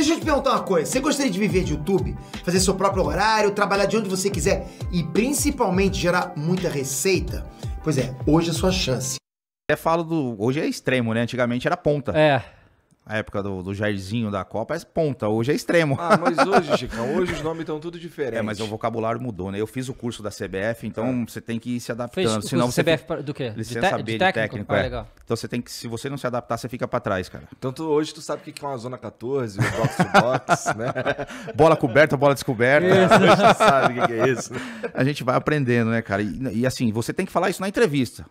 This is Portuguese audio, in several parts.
Deixa eu te perguntar uma coisa. Você gostaria de viver de YouTube? Fazer seu próprio horário, trabalhar de onde você quiser e principalmente gerar muita receita? Pois é, hoje é a sua chance. Até falo do. Hoje é extremo, né? Antigamente era ponta. É a época do, do, Jairzinho da Copa, é ponta, hoje é extremo. Ah, mas hoje, Chicão, hoje os nomes estão tudo diferentes. É, mas o vocabulário mudou, né? Eu fiz o curso da CBF, então é. você tem que ir se adaptando. Fez o senão curso CBF fica... do quê? Licença de, B, de técnico, de técnico ah, é. Então você tem que, se você não se adaptar, você fica pra trás, cara. Então tu, hoje tu sabe o que é uma zona 14, o box to box, né? bola coberta, bola descoberta. Isso. É, hoje sabe o que é isso. A gente vai aprendendo, né, cara? E, e assim, você tem que falar isso na entrevista.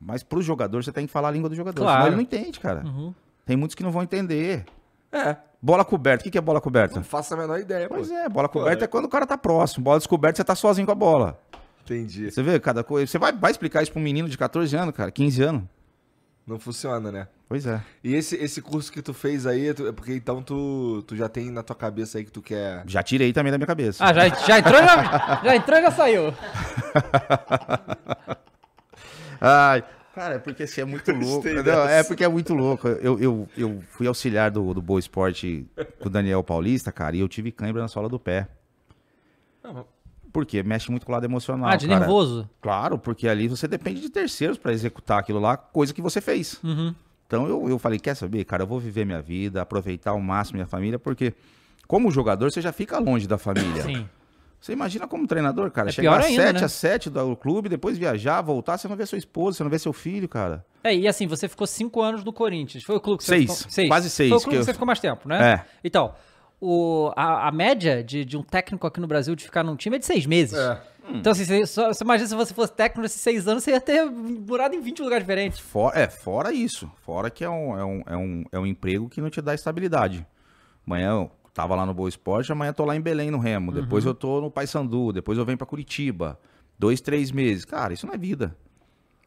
Mas pro jogador, você tem que falar a língua do jogador. Claro. Senão ele não entende, cara. Uhum. Tem muitos que não vão entender. É. Bola coberta. O que, é bola coberta? Não faço a menor ideia. Pois pô. é, bola coberta é. é quando o cara tá próximo. Bola descoberta, você tá sozinho com a bola. Entendi. Você vê cada coisa. Você vai, vai explicar isso pra um menino de 14 anos, cara, 15 anos. Não funciona, né? Pois é. E esse, esse curso que tu fez aí, tu, é porque então tu, tu já tem na tua cabeça aí que tu quer. Já tirei também da minha cabeça. Ah, já, já entrou já, já entrou já saiu. Ai, Cara, é porque você assim, é muito louco. Não, é porque é muito louco. Eu, eu, eu fui auxiliar do, do Boa Esporte com o Daniel Paulista, cara, e eu tive cãibra na sola do pé. por quê? Mexe muito com o lado emocional. Ah, de cara. nervoso? Claro, porque ali você depende de terceiros para executar aquilo lá, coisa que você fez. Uhum. Então eu, eu falei, quer saber, cara, eu vou viver minha vida, aproveitar ao máximo minha família, porque como jogador você já fica longe da família. Sim. Você imagina como treinador, cara, é chegar às 7 né? às 7 do clube, depois viajar, voltar, você não vê sua esposa, você não vê seu filho, cara. É, e assim, você ficou 5 anos no Corinthians. Foi o clube que você seis, ficou... Seis, quase 6. Foi o clube que, eu... você ficou mais tempo, né? É. Então, o, a, a média de, de um técnico aqui no Brasil de ficar num time é de 6 meses. É. Hum. Então, assim, você, só, você imagina se você fosse técnico nesses seis anos, você ia ter morado em 20 lugares diferentes. For, é, fora isso. Fora que é um, é, um, é, um, é um emprego que não te dá estabilidade. Amanhã, tava lá no Boa Esporte, amanhã tô lá em Belém, no Remo. Uhum. Depois eu tô no Paysandu, depois eu venho para Curitiba. Dois, três meses. Cara, isso não é vida.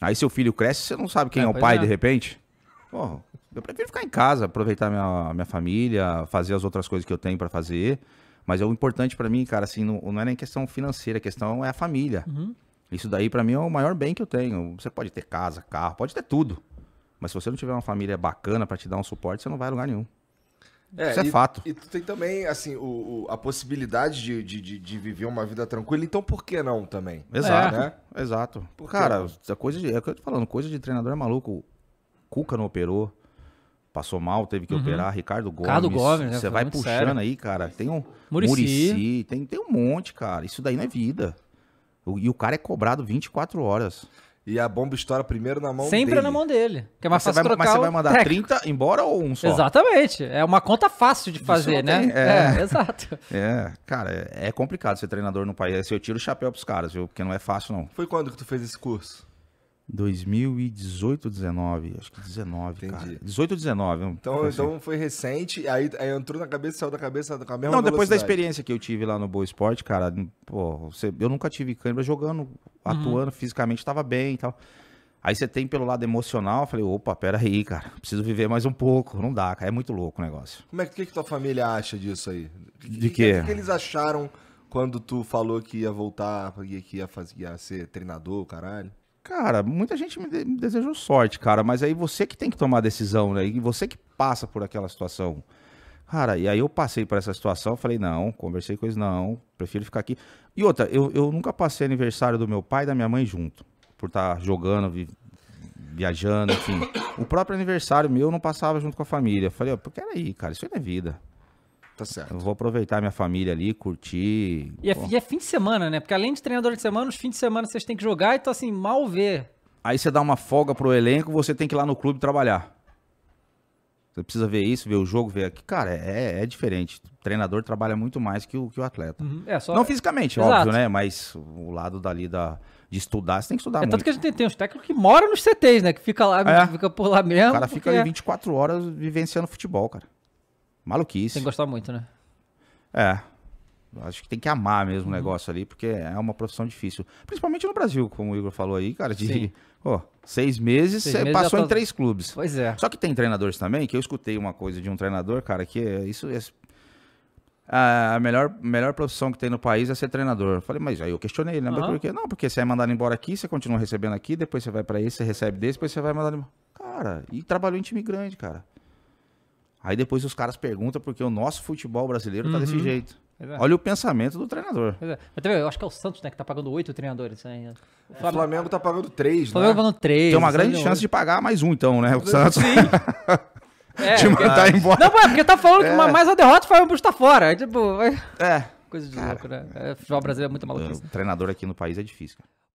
Aí seu filho cresce, você não sabe quem é, é o pai é. de repente. Porra, eu prefiro ficar em casa, aproveitar minha, minha família, fazer as outras coisas que eu tenho para fazer. Mas é o importante para mim, cara, assim, não, não, é nem questão financeira, a questão é a família. Uhum. Isso daí para mim é o maior bem que eu tenho. Você pode ter casa, carro, pode ter tudo. Mas se você não tiver uma família bacana para te dar um suporte, você não vai a lugar nenhum. É, Isso é e, fato. E tu tem também, assim, o, o a possibilidade de, de, de, viver uma vida tranquila, então por que não também? Exato, é, né? Exato. Por Cara, a coisa de, é o que eu tô falando, coisa de treinador é maluco. Cuca não operou, passou mal, teve que uhum. operar. Ricardo Gomes. Ricardo Gomes, né? Você né? vai puxando sério. aí, cara. Tem um Murici, Murici tem, tem um monte, cara. Isso daí não é vida. O, e o cara é cobrado 24 horas. E a bomba estoura primeiro na mão Sempre dele. Sempre na mão dele. Que é mais mas fácil vai, trocar. Mas você vai mandar técnico. 30 embora ou um só? Exatamente. É uma conta fácil de fazer, né? é. é. exato. É, cara, é, é complicado ser treinador no país. Assim, eu tiro o chapéu pros caras, viu? Porque não é fácil, não. Foi quando que tu fez esse curso? 2018 19? Acho que 19, Entendi. cara. 18 19. Então, então foi recente, aí, aí entrou na cabeça, saiu da cabeça, Não, depois da experiência que eu tive lá no Boa Esporte, cara, pô, você, eu nunca tive câimbra jogando Uhum. atuando uhum. fisicamente, estava bem e tal. Aí você tem pelo lado emocional, eu falei, opa, peraí, cara, preciso viver mais um pouco. Não dá, cara, é muito louco o negócio. Como é que, que, que tua família acha disso aí? Que, de quê? O que, eles acharam quando tu falou que ia voltar, que ia, fazer, ia ser treinador, caralho? Cara, muita gente me, de, me desejou sorte, cara, mas aí você que tem que tomar a decisão, né? E você que passa por aquela situação. Cara, e aí eu passei por essa situação, falei, não, conversei com eles, não, prefiro ficar aqui. E outra, eu, eu nunca passei aniversário do meu pai e da minha mãe junto, por estar tá jogando, vi, viajando, enfim. O próprio aniversário meu eu não passava junto com a família. falei, ó, peraí, cara, isso aí não é vida. Tá certo. Eu vou aproveitar minha família ali, curtir. E é, e é, fim de semana, né? Porque além de treinador de semana, os fins de semana vocês têm que jogar, então assim, mal ver. Aí você dá uma folga pro elenco, você tem que ir lá no clube trabalhar. Você precisa ver isso, ver o jogo, ver aqui. Cara, é, é diferente. O treinador trabalha muito mais que o, que o atleta. Uhum. É, só... Não fisicamente, Exato. óbvio, né? Mas o lado dali da, de estudar, você tem que estudar é, muito. Tanto que a gente tem, uns técnicos que moram nos CTs, né? Que fica lá, é. fica por lá mesmo. O cara fica aí 24 horas vivenciando futebol, cara. Maluquice. Tem que gostar muito, né? É. Acho que tem que amar mesmo uhum. o negócio ali, porque é uma profissão difícil. Principalmente no Brasil, como o Igor falou aí, cara, de. Sim Pô, seis meses, seis meses passou em tá- três clubes. Pois é. Só que tem treinadores também, que eu escutei uma coisa de um treinador, cara, que é isso. É... A melhor, melhor profissão que tem no país é ser treinador. Eu falei, mas aí eu questionei, lembra né? uhum. por quê? Não, porque você é mandado embora aqui, você continua recebendo aqui, depois você vai para esse, você recebe desse, depois você vai mandar embora. Cara, e trabalhou em time grande, cara. Aí depois os caras perguntam porque o nosso futebol brasileiro tá desse uhum. jeito. Exato. É. Olha o pensamento do treinador. É. eu acho que é o Santos, né, que tá pagando oito treinadores. Né? O Flamengo, Flamengo tá pagando três, né? Flamengo pagando três. Tem uma grande chance de pagar mais um, então, né? O Santos. Sim. é, de mandar embora. Não, é porque tá falando é. que mais a derrota, o Flamengo tá fora. Tipo, é. Coisa de Cara, louco, né? O futebol brasileiro é muito maluco. Treinador aqui no país é difícil, cara.